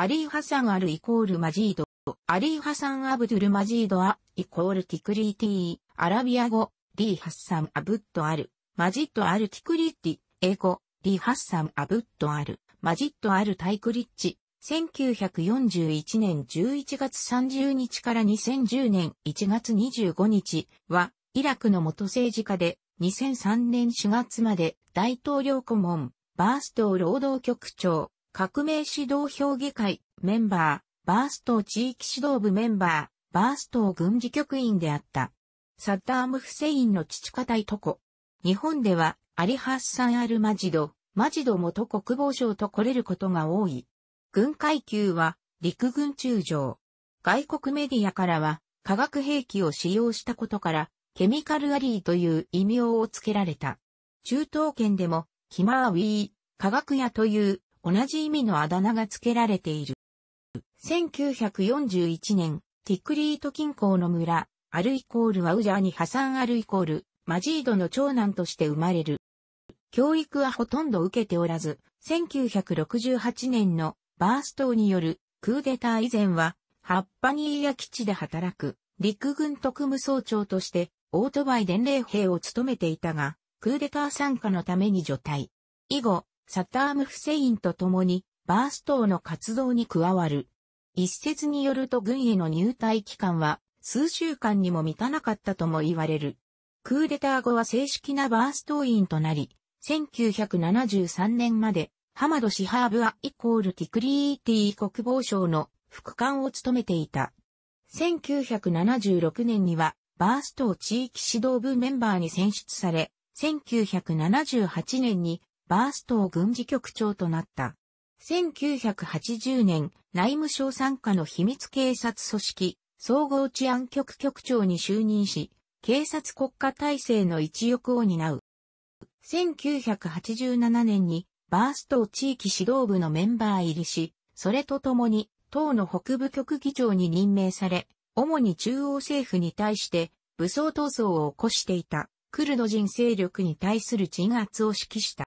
アリー・ハサン・アルイコール・マジード、アリー・ハサン・アブドゥル・マジード・ア、イコール・ティクリーティー、アラビア語、リー・ハッサン・アブッド・アル、マジッド・アル・ティクリーティ、英語、リー・ハッサン・アブッド・アル、マジッド・アル・タイクリッチ、1941年11月30日から2010年1月25日は、イラクの元政治家で、2003年4月まで大統領顧問、バースト労働局長、革命指導評議会メンバー、バースト地域指導部メンバー、バースト軍事局員であった。サッダーム・フセインの父方いとこ。日本では、アリハッサン・アル・マジド、マジド元国防省と来れることが多い。軍階級は、陸軍中将。外国メディアからは、化学兵器を使用したことから、ケミカルアリーという異名を付けられた。中東圏でも、キマーウィー、化学屋という同じ意味のあだ名が付けられている。1941年、ティックリート近郊の村、アルイコールはウジャーにハサン・アルイコール、マジードの長男として生まれる。教育はほとんど受けておらず、1968年のバーストによるクーデター以前は、ハッパニーヤ基地で働く陸軍特務総長としてオートバイ伝令兵を務めていたが、クーデター参加のために除隊。以後、サターム・フセインと共に、バース等の活動に加わる。一説によると軍への入隊期間は、数週間にも満たなかったとも言われる。クーデター後は正式なバース党員となり、1973年まで、ハマド・シハーブ・ア・イコール・ティクリーティ国防省の副官を務めていた。1976年には、バース党地域指導部メンバーに選出され、1978年にバーストー軍事局長となった。1980年、内務省参加の秘密警察組織、総合治安局局長に就任し、警察国家体制の一翼を担う。1987年に、バースト地域指導部のメンバー入りし、それとともに、党の北部局議長に任命され、主に中央政府に対して、武装闘争を起こしていた、クルド人勢力に対する鎮圧を指揮した。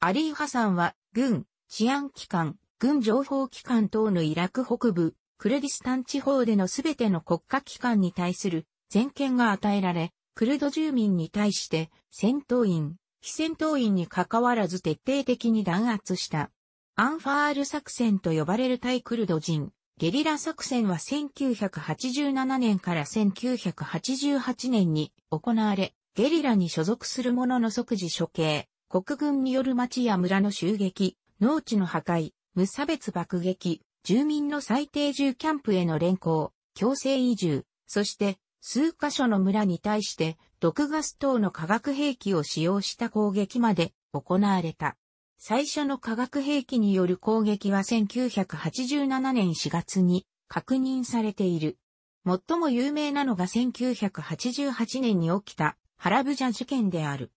アリー・ハサンは、軍、治安機関、軍情報機関等のイラク北部、クルディスタン地方でのすべての国家機関に対する全権が与えられ、クルド住民に対して戦闘員、非戦闘員に関わらず徹底的に弾圧した。アンファール作戦と呼ばれる対クルド人、ゲリラ作戦は1987年から1988年に行われ、ゲリラに所属する者の即時処刑、国軍による町や村の襲撃、農地の破壊、無差別爆撃、住民の最低住キャンプへの連行、強制移住、そして数カ所の村に対して毒ガス等の化学兵器を使用した攻撃まで行われた。最初の化学兵器による攻撃は1987年4月に確認されている。最も有名なのが1988年に起きたハラブジャ事件である。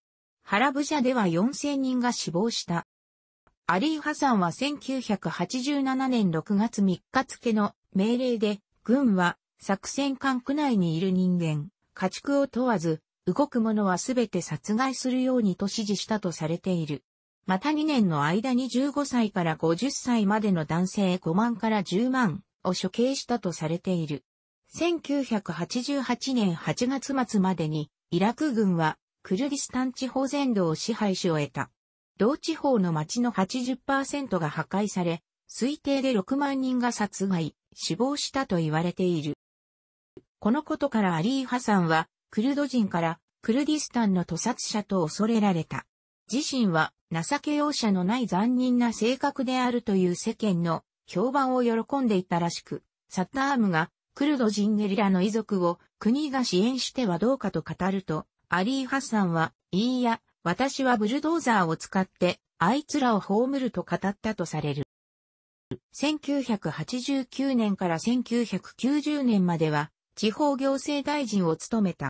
ハラブジャでは4000人が死亡した。アリー・ハサンは1987年6月3日付の命令で、軍は作戦管区内にいる人間、家畜を問わず、動く者はすべて殺害するようにと指示したとされている。また2年の間に15歳から50歳までの男性5万から10万を処刑したとされている。1988年8月末までに、イラク軍はクルギスタン地方全土を支配し終えた。同地方の町の80%が破壊され、推定で6万人が殺害、死亡したと言われている。このことからアリー・ハサンは、クルド人からクルディスタンの屠殺者と恐れられた。自身は情け容赦のない残忍な性格であるという世間の評判を喜んでいたらしく、サッタームがクルド人ゲリラの遺族を国が支援してはどうかと語ると、アリー・ハッサンは、いいや、私はブルドーザーを使って、あいつらを葬ると語ったとされる。1989年から1990年までは、地方行政大臣を務めた。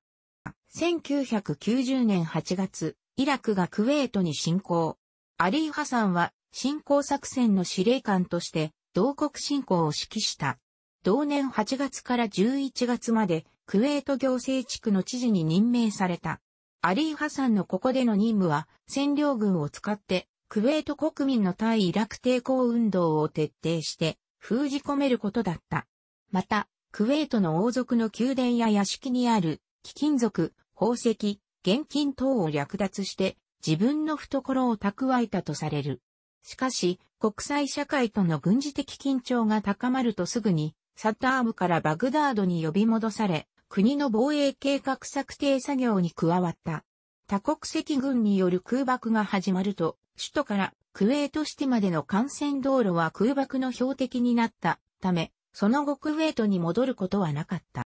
1990年8月、イラクがクウェートに侵攻。アリー・ハサンは、侵攻作戦の司令官として、同国侵攻を指揮した。同年8月から11月まで、クウェート行政地区の知事に任命された。アリー・ハサンのここでの任務は、占領軍を使って、クウェート国民の対イラク抵抗運動を徹底して、封じ込めることだった。また、クウェートの王族の宮殿や屋敷にある、貴金属、宝石、現金等を略奪して、自分の懐を蓄えたとされる。しかし、国際社会との軍事的緊張が高まるとすぐに、サッタームからバグダードに呼び戻され、国の防衛計画策定作業に加わった。多国籍軍による空爆が始まると、首都からクウェートシティまでの幹線道路は空爆の標的になったため、その後クウェートに戻ることはなかった。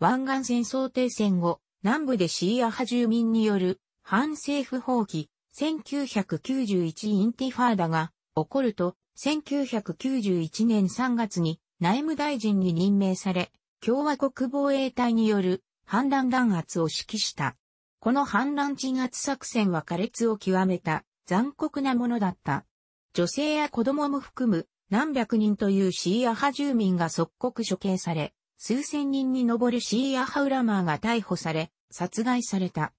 湾岸戦争停戦後、南部でシーア派住民による反政府放棄、1991インティファーダが起こると、1991年3月に内務大臣に任命され、共和国防衛隊による反乱弾圧を指揮した。この反乱鎮圧作戦は苛烈を極めた残酷なものだった。女性や子供も含む何百人というシーア派住民が即刻処刑され、数千人に上るシーア派ウラマーが逮捕され、殺害された。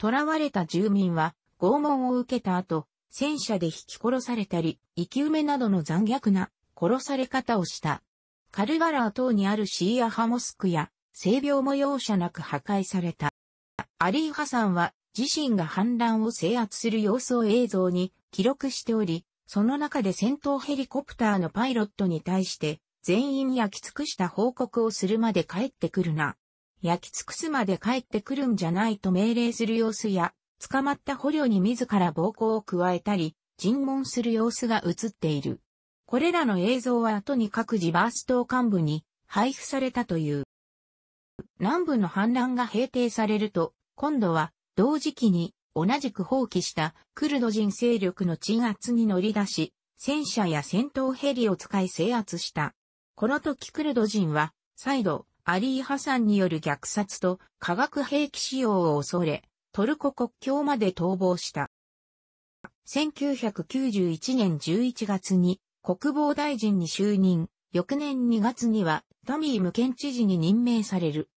囚われた住民は拷問を受けた後、戦車で引き殺されたり、生き埋めなどの残虐な殺され方をした。カルガラー等にあるシーア派モスクや、性病も容赦なく破壊された。アリー・ハサンは自身が反乱を制圧する様子を映像に記録しており、その中で戦闘ヘリコプターのパイロットに対して全員焼き尽くした報告をするまで帰ってくるな。焼き尽くすまで帰ってくるんじゃないと命令する様子や、捕まった捕虜に自ら暴行を加えたり、尋問する様子が映っている。これらの映像は後に各自バース島幹部に配布されたという。南部の反乱が平定されると、今度は同時期に同じく放棄したクルド人勢力の鎮圧に乗り出し、戦車や戦闘ヘリを使い制圧した。この時クルド人は、再度、アリー・ハサンによる虐殺と化学兵器使用を恐れ、トルコ国境まで逃亡した。1991年11月に国防大臣に就任、翌年2月にはタミー無権知事に任命される。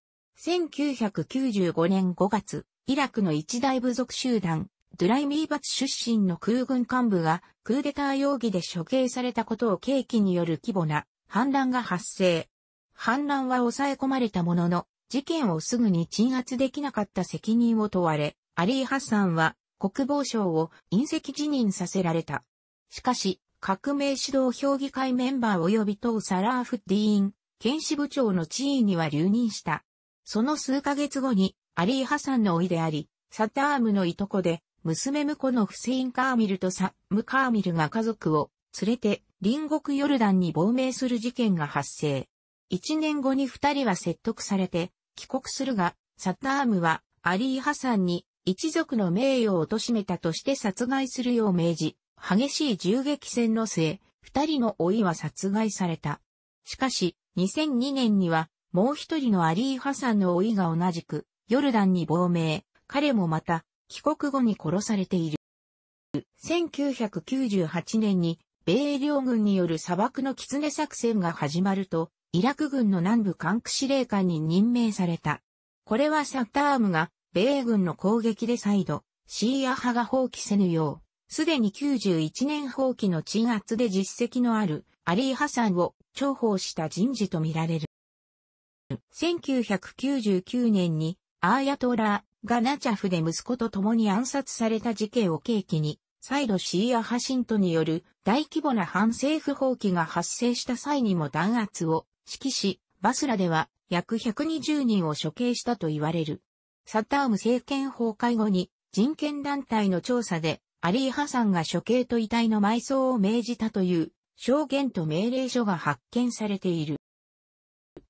1995年5月、イラクの一大部族集団、ドゥライミーバツ出身の空軍幹部がクーデター容疑で処刑されたことを契機による規模な反乱が発生。反乱は抑え込まれたものの、事件をすぐに鎮圧できなかった責任を問われ、アリー・ハッサンは国防省を隕石辞任させられた。しかし、革命指導評議会メンバー及び党サラーフディーン、検視部長の地位には留任した。その数ヶ月後に、アリー・ハサンのいであり、サタームのいとこで、娘婿のフセイン・カーミルとサム・カーミルが家族を連れて隣国ヨルダンに亡命する事件が発生。一年後に二人は説得されて帰国するが、サタームはアリー・ハサンに一族の名誉を貶めたとして殺害するよう命じ、激しい銃撃戦の末、二人の老いは殺害された。しかし、2002年には、もう一人のアリー・ハサンの老いが同じく、ヨルダンに亡命、彼もまた、帰国後に殺されている。1998年に、米領軍による砂漠の狐作戦が始まると、イラク軍の南部管区司令官に任命された。これはサッタームが、米軍の攻撃で再度、シーア派が放棄せぬよう、すでに91年放棄の鎮圧で実績のあるアリー・ハサンを重宝した人事とみられる。1999年にアーヤトーラーがナチャフで息子と共に暗殺された事件を契機に、再度シーア派ントによる大規模な反政府放棄が発生した際にも弾圧を指揮し、バスラでは約120人を処刑したと言われる。サターム政権崩壊後に人権団体の調査でアリー・ハサンが処刑と遺体の埋葬を命じたという証言と命令書が発見されている。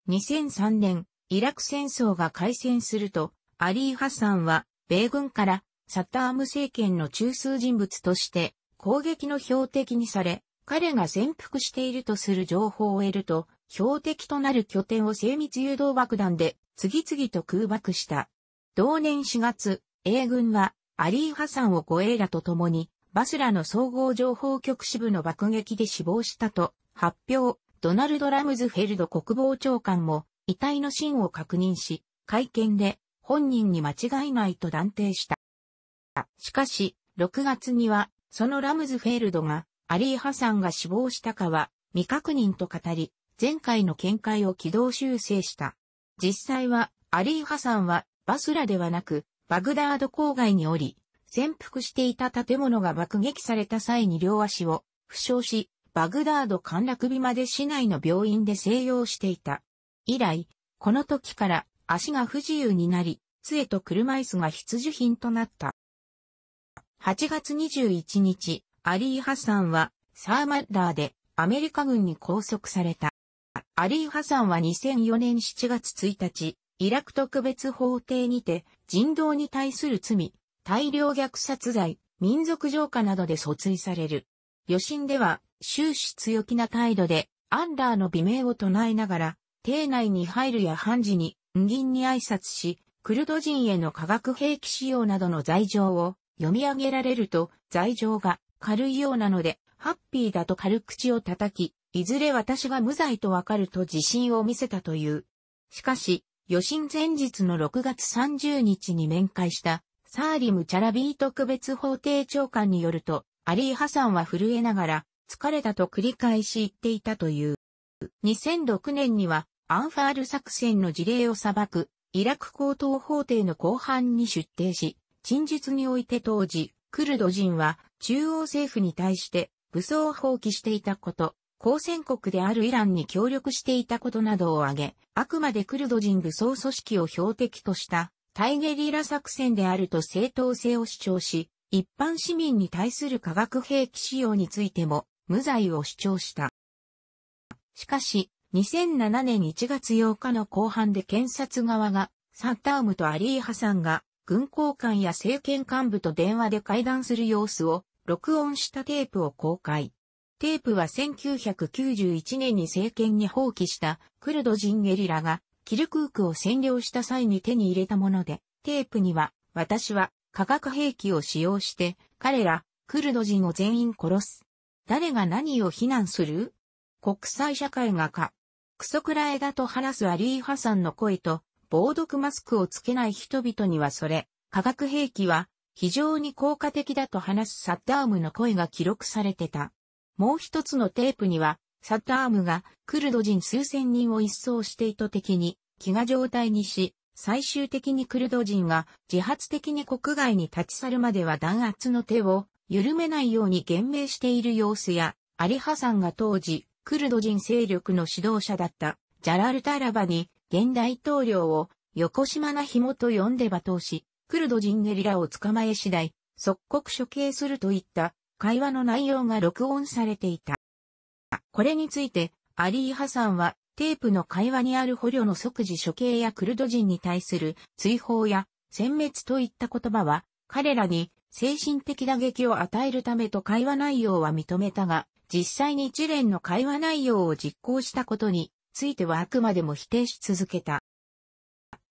2003年、イラク戦争が開戦すると、アリー・ハサンは、米軍からサッターム政権の中枢人物として攻撃の標的にされ、彼が潜伏しているとする情報を得ると、標的となる拠点を精密誘導爆弾で次々と空爆した。同年4月、英軍はアリー・ハサンを護衛らと共に、バスラの総合情報局支部の爆撃で死亡したと発表、ドナルド・ラムズフェルド国防長官も遺体の真を確認し、会見で本人に間違いないと断定した。しかし、6月には、そのラムズフェルドが、アリー・ハサンが死亡したかは、未確認と語り、前回の見解を軌道修正した。実際は、アリー・ハサンは、バスラではなく、バグダード郊外におり、潜伏していた建物が爆撃された際に両足を負傷し、バグダード陥落日まで市内の病院で静養していた。以来、この時から足が不自由になり、杖と車椅子が必需品となった。8月21日、アリー・ハサンはサーマッラーでアメリカ軍に拘束された。アリー・ハサンは2004年7月1日、イラク特別法廷にて人道に対する罪、大量虐殺罪、民族浄化などで訴追される。余震では終始強気な態度でアンラーの美名を唱えながら、邸内に入るや判事に、ンギに挨拶し、クルド人への化学兵器使用などの罪状を読み上げられると、罪状が軽いようなので、ハッピーだと軽口を叩き、いずれ私が無罪とわかると自信を見せたという。しかし、余震前日の6月30日に面会したサーリム・チャラビー特別法廷長官によると、アリー・ハサンは震えながら、疲れたと繰り返し言っていたという。2006年には、アンファール作戦の事例を裁く、イラク高等法廷の後半に出廷し、陳述において当時、クルド人は中央政府に対して武装を放棄していたこと、交戦国であるイランに協力していたことなどを挙げ、あくまでクルド人武装組織を標的としたタイゲリラ作戦であると正当性を主張し、一般市民に対する化学兵器使用についても無罪を主張した。しかし、2007年1月8日の後半で検察側が、サッタームとアリー・ハさんが、軍高官や政権幹部と電話で会談する様子を、録音したテープを公開。テープは1991年に政権に放棄したクルド人ゲリラがキルクークを占領した際に手に入れたもので、テープには私は化学兵器を使用して彼らクルド人を全員殺す。誰が何を非難する国際社会がか。クソクラエだと話すアリー・ハサンの声と、防毒マスクをつけない人々にはそれ、化学兵器は非常に効果的だと話すサッダームの声が記録されてた。もう一つのテープには、サッダームがクルド人数千人を一掃して意図的に飢餓状態にし、最終的にクルド人が自発的に国外に立ち去るまでは弾圧の手を緩めないように厳命している様子や、アリハさんが当時、クルド人勢力の指導者だったジャラルタラバに現大統領を横島な紐と呼んで罵倒し、クルド人ゲリラを捕まえ次第、即刻処刑するといった会話の内容が録音されていた。これについて、アリー・ハサンは、テープの会話にある捕虜の即時処刑やクルド人に対する追放や殲滅といった言葉は、彼らに精神的打撃を与えるためと会話内容は認めたが、実際に一連の会話内容を実行したことについてはあくまでも否定し続けた。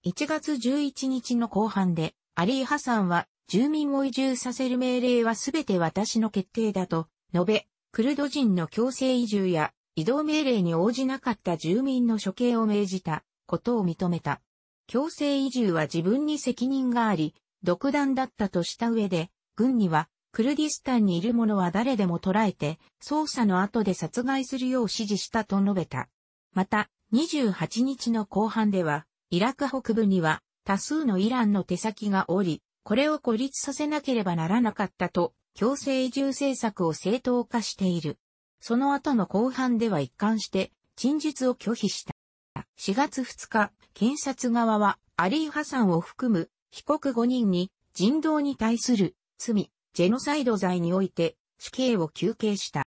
1月11日の後半で、アリー・ハサンは住民を移住させる命令はすべて私の決定だと述べ、クルド人の強制移住や移動命令に応じなかった住民の処刑を命じたことを認めた。強制移住は自分に責任があり、独断だったとした上で、軍にはクルディスタンにいる者は誰でも捕らえて、捜査の後で殺害するよう指示したと述べた。また、28日の後半では、イラク北部には多数のイランの手先がおり、これを孤立させなければならなかったと、強制移住政策を正当化している。その後の後半では一貫して、陳述を拒否した。4月2日、検察側は、アリー・ハサンを含む被告5人に人道に対する罪、ジェノサイド罪において死刑を求刑した。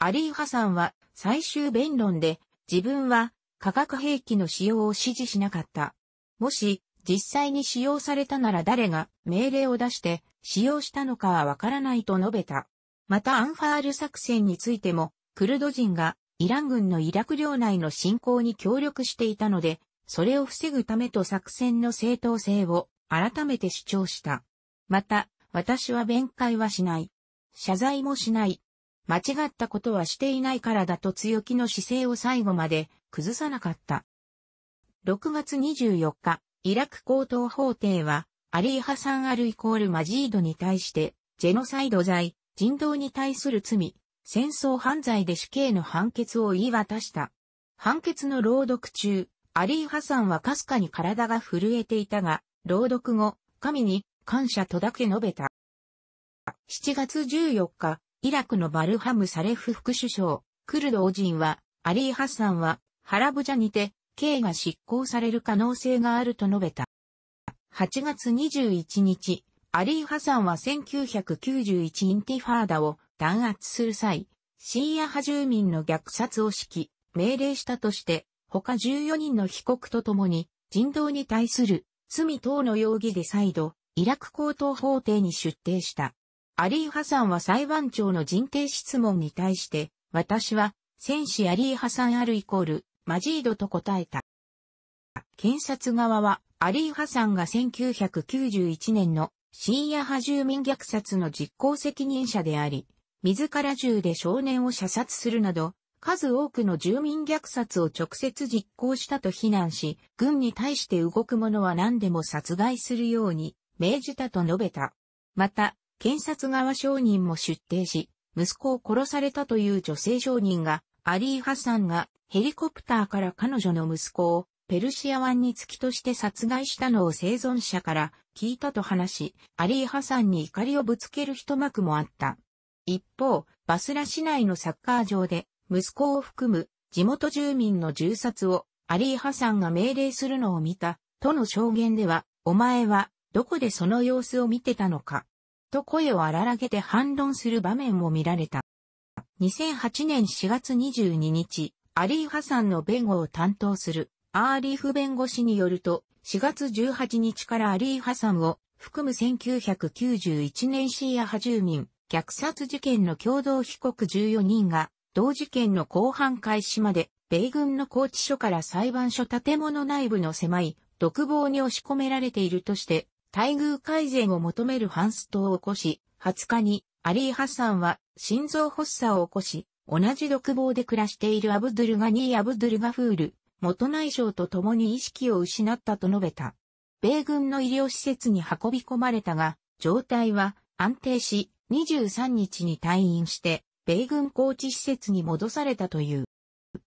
アリー・ハサンは最終弁論で自分は化学兵器の使用を指示しなかった。もし実際に使用されたなら誰が命令を出して使用したのかはわからないと述べた。またアンファール作戦についても、クルド人がイラン軍のイラク領内の侵攻に協力していたので、それを防ぐためと作戦の正当性を改めて主張した。また、私は弁解はしない。謝罪もしない。間違ったことはしていないからだと強気の姿勢を最後まで崩さなかった。6月24日、イラク高等法廷は、アリー・ハサン・アルイコール・マジードに対して、ジェノサイド罪、人道に対する罪、戦争犯罪で死刑の判決を言い渡した。判決の朗読中、アリー・ハサンはかすかに体が震えていたが、朗読後、神に感謝とだけ述べた。7月14日、イラクのバルハム・サレフ副首相、クルド王人は、アリー・ハサンは、ハラブジャにて、刑が執行される可能性があると述べた。8月21日、アリー・ハサンは1991インティファーダを弾圧する際、シーア派住民の虐殺を指揮、命令したとして、他14人の被告と共に、人道に対する罪等の容疑で再度、イラク高等法廷に出廷した。アリー・ハサンは裁判長の人定質問に対して、私は、戦士アリー・ハサン・あるイコール、マジードと答えた。検察側は、アリー・ハサンが1991年の深夜派住民虐殺の実行責任者であり、自ら銃で少年を射殺するなど、数多くの住民虐殺を直接実行したと非難し、軍に対して動く者は何でも殺害するように命じたと述べた。また、検察側証人も出廷し、息子を殺されたという女性証人がアリー・ハサンがヘリコプターから彼女の息子をペルシア湾に突きとして殺害したのを生存者から聞いたと話し、アリー・ハサンに怒りをぶつける一幕もあった。一方、バスラ市内のサッカー場で息子を含む地元住民の銃殺をアリー・ハサンが命令するのを見た、との証言では、お前はどこでその様子を見てたのか、と声を荒らげて反論する場面も見られた。2008年4月22日、アリー・ハサンの弁護を担当するアーリーフ弁護士によると、4月18日からアリー・ハサンを含む1991年シーア派住民虐殺事件の共同被告14人が、同事件の後半開始まで、米軍の拘置所から裁判所建物内部の狭い独房に押し込められているとして、待遇改善を求める反ストを起こし、20日にアリー・ハッサンは心臓発作を起こし、同じ独房で暮らしているアブドゥルガニー・アブドゥルガフール、元内相と共に意識を失ったと述べた。米軍の医療施設に運び込まれたが、状態は安定し、23日に退院して、米軍高知施設に戻されたという。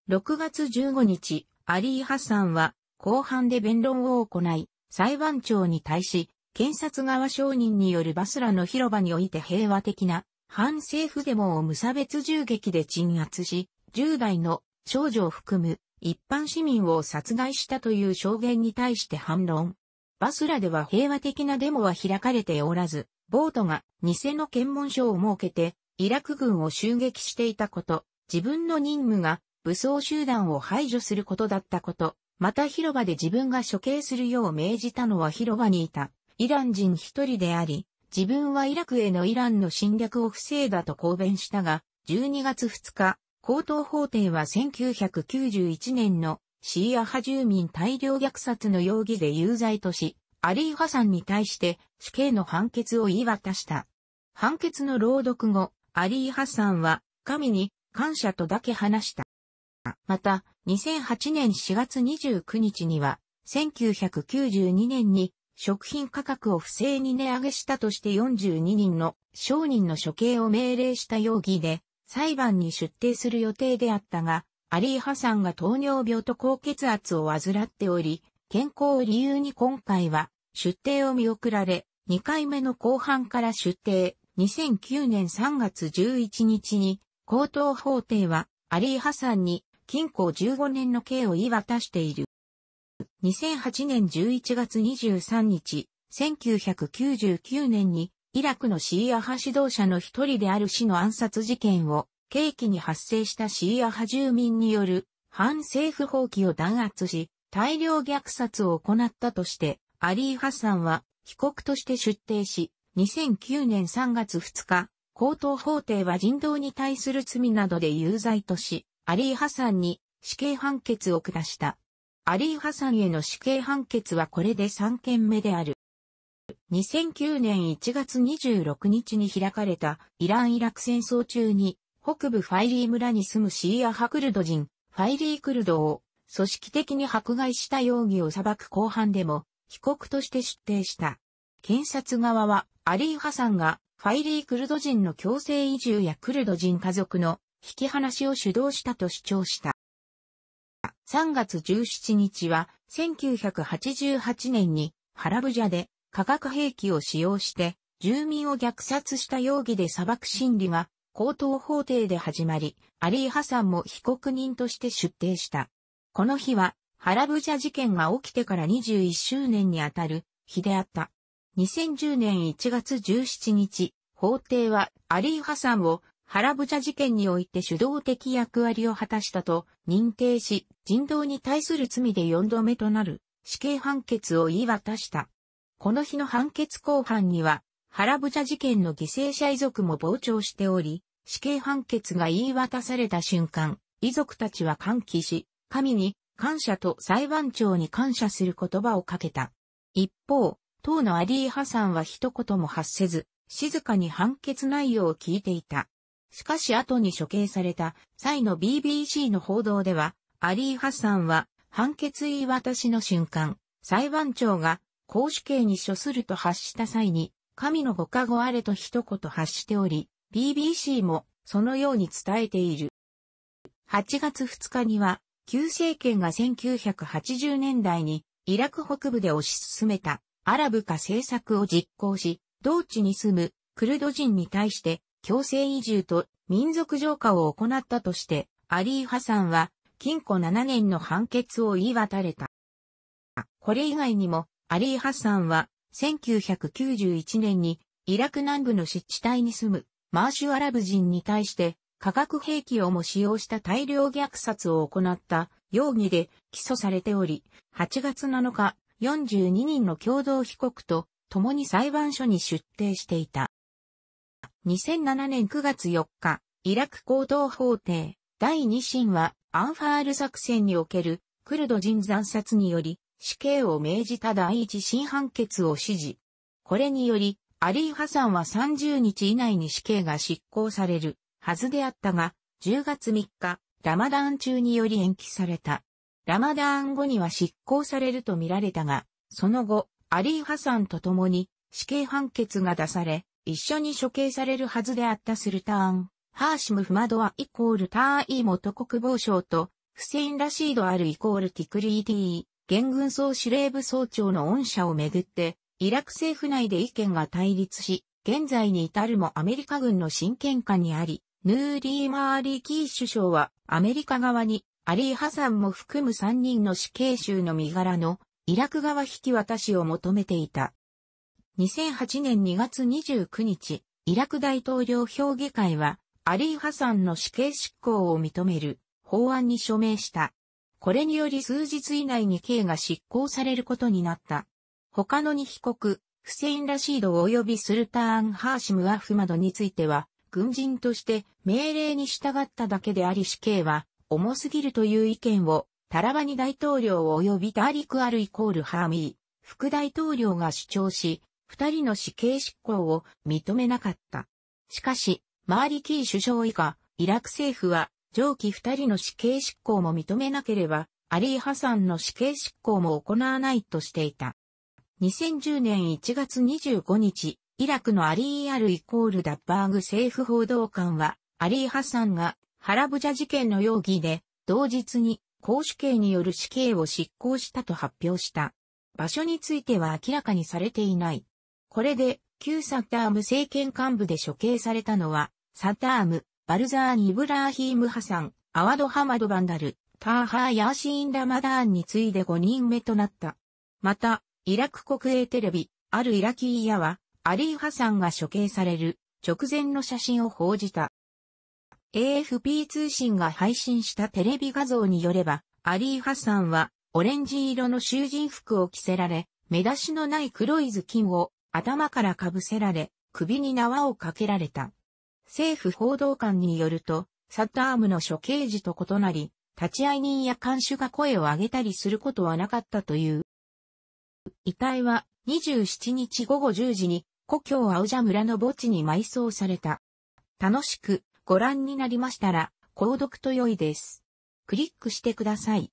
6月15日、アリー・ハッサンは、後半で弁論を行い、裁判長に対し、検察側証人によるバスラの広場において平和的な反政府デモを無差別銃撃で鎮圧し、10代の少女を含む一般市民を殺害したという証言に対して反論。バスラでは平和的なデモは開かれておらず、ボートが偽の検問所を設けて、イラク軍を襲撃していたこと、自分の任務が武装集団を排除することだったこと、また広場で自分が処刑するよう命じたのは広場にいたイラン人一人であり、自分はイラクへのイランの侵略を防いだと公弁したが、12月2日、高等法廷は1991年のシーア派住民大量虐殺の容疑で有罪とし、アリー・ハサンに対して死刑の判決を言い渡した。判決の朗読後、アリー・ハサンは神に感謝とだけ話した。また、2008年4月29日には、1992年に食品価格を不正に値上げしたとして42人の商人の処刑を命令した容疑で裁判に出廷する予定であったが、アリーハさんが糖尿病と高血圧を患っており、健康を理由に今回は出廷を見送られ、2回目の後半から出廷、2009年3月11日に高等法廷はアリーハさんに禁錮15年の刑を言い渡している。2008年11月23日、1999年にイラクのシーア派指導者の一人である死の暗殺事件を契機に発生したシーア派住民による反政府放棄を弾圧し、大量虐殺を行ったとして、アリー・ハッサンは被告として出廷し、2009年3月2日、高等法廷は人道に対する罪などで有罪とし、アリー・ハッサンに死刑判決を下した。アリー・ハサンへの死刑判決はこれで3件目である。2009年1月26日に開かれたイラン・イラク戦争中に北部ファイリー村に住むシーア派クルド人、ファイリー・クルドを組織的に迫害した容疑を裁く公判でも被告として出廷した。検察側はアリー・ハサンがファイリー・クルド人の強制移住やクルド人家族の引き離しを主導したと主張した。3月17日は1988年にハラブジャで化学兵器を使用して住民を虐殺した容疑で裁く審理が高等法廷で始まり、アリー・ハサンも被告人として出廷した。この日はハラブジャ事件が起きてから21周年にあたる日であった。2010年1月17日、法廷はアリー・ハサンを原ブチャ事件において主導的役割を果たしたと認定し、人道に対する罪で4度目となる死刑判決を言い渡した。この日の判決公判には、原ブチャ事件の犠牲者遺族も傍聴しており、死刑判決が言い渡された瞬間、遺族たちは歓喜し、神に感謝と裁判長に感謝する言葉をかけた。一方、当のアリーハさんは一言も発せず、静かに判決内容を聞いていた。しかし後に処刑された際の BBC の報道では、アリー・ハッサンは判決言い渡しの瞬間、裁判長が公主刑に処すると発した際に、神のご加護あれと一言発しており、BBC もそのように伝えている。8月2日には、旧政権が1980年代にイラク北部で推し進めたアラブ化政策を実行し、同地に住むクルド人に対して強制移住と民族浄化を行ったとして、アリー・ハサンは禁錮7年の判決を言い渡れた。これ以外にも、アリー・ハサンは1991年にイラク南部の湿地帯に住むマーシュアラブ人に対して化学兵器をも使用した大量虐殺を行った容疑で起訴されており、8月7日、42人の共同被告と共に裁判所に出廷していた。2007年9月4日、イラク高等法廷、第2審は、アンファール作戦における、クルド人惨殺により、死刑を命じた第一審判決を指示。これにより、アリー・ハサンは30日以内に死刑が執行されるはずであったが、10月3日、ラマダン中により延期された。ラマダン後には執行されると見られたが、その後、アリー・ハサンと共に死刑判決が出され、一緒に処刑されるはずであったスルターン、ハーシム・フマドアイコールターイ元国防省と、フセイン・ラシード・アルイコールティクリーティー、元軍総司令部総長の恩赦をめぐって、イラク政府内で意見が対立し、現在に至るもアメリカ軍の真剣下にあり、ヌーリー・マーリー・キー首相はアメリカ側にアリー・ハサンも含む3人の死刑囚の身柄のイラク側引き渡しを求めていた。2008年2月29日、イラク大統領評議会は、アリー・ハサンの死刑執行を認める法案に署名した。これにより数日以内に刑が執行されることになった。他の2被告、フセイン・ラシード及びスルターン・ハーシム・アフマドについては、軍人として命令に従っただけであり死刑は重すぎるという意見をタラバニ大統領及びダーリク・アルイコール・ハーミー、副大統領が主張し、二人の死刑執行を認めなかった。しかし、マーリキー首相以下、イラク政府は、上記二人の死刑執行も認めなければ、アリー・ハサンの死刑執行も行わないとしていた。2010年1月25日、イラクのアリー・アル・イコール・ダッバーグ政府報道官は、アリー・ハサンが、ハラブジャ事件の容疑で、同日に、公主刑による死刑を執行したと発表した。場所については明らかにされていない。これで、旧サッターム政権幹部で処刑されたのは、サッターム、バルザーン・イブラーヒーム・ハサン、アワド・ハマド・バンダル、ターハー・ヤーシーン・ラマダーンに次いで5人目となった。また、イラク国営テレビ、あるイラキーヤは、アリー・ハサンが処刑される直前の写真を報じた。AFP 通信が配信したテレビ画像によれば、アリー・ハサンは、オレンジ色の囚人服を着せられ、目出しのない黒い頭巾を頭からかぶせられ、首に縄をかけられた。政府報道官によると、サッダームの処刑時と異なり、立ち会い人や監守が声を上げたりすることはなかったという。遺体は27日午後10時に故郷アウジャ村の墓地に埋葬された。楽しくご覧になりましたら、購読と良いです。クリックしてください。